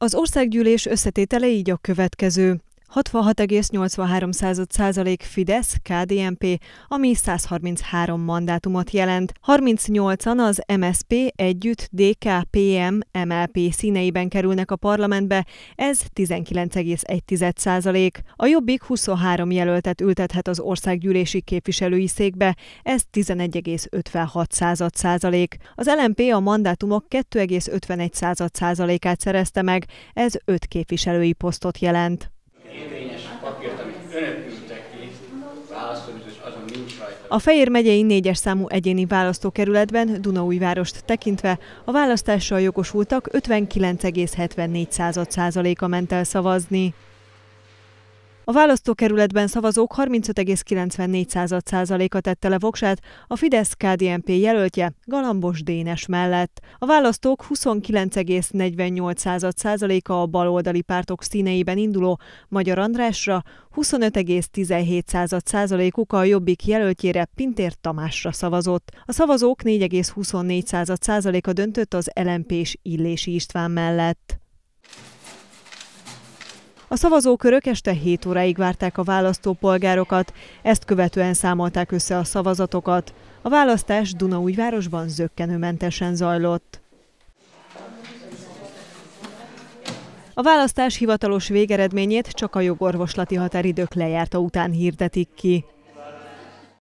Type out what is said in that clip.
Az országgyűlés összetétele így a következő. 66,83% százalék Fidesz, KDNP, ami 133 mandátumot jelent. 38-an az MSP együtt DKPM MLP színeiben kerülnek a parlamentbe, ez 19,1%. százalék. A Jobbik 23 jelöltet ültethet az országgyűlési képviselői székbe, ez 11,56 százalék. Az LMP a mandátumok 2,51 százalékát szerezte meg, ez 5 képviselői posztot jelent papírt, amit önök küldtek ki, A Fejér megyei négyes számú egyéni választókerületben Dunaújvárost tekintve a választással jogosultak 59,74 százaléka ment el szavazni. A választókerületben szavazók 35,94%-a tette le voksát a fidesz KDNP jelöltje Galambos Dénes mellett. A választók 29,48%-a a baloldali pártok színeiben induló Magyar Andrásra, 25,17%-uk a Jobbik jelöltjére Pintér Tamásra szavazott. A szavazók 4,24%-a döntött az LMP és Illési István mellett. A szavazókörök este 7 óráig várták a választópolgárokat, ezt követően számolták össze a szavazatokat. A választás Dunaújvárosban zöggenőmentesen zajlott. A választás hivatalos végeredményét csak a jogorvoslati határidők lejárta után hirdetik ki.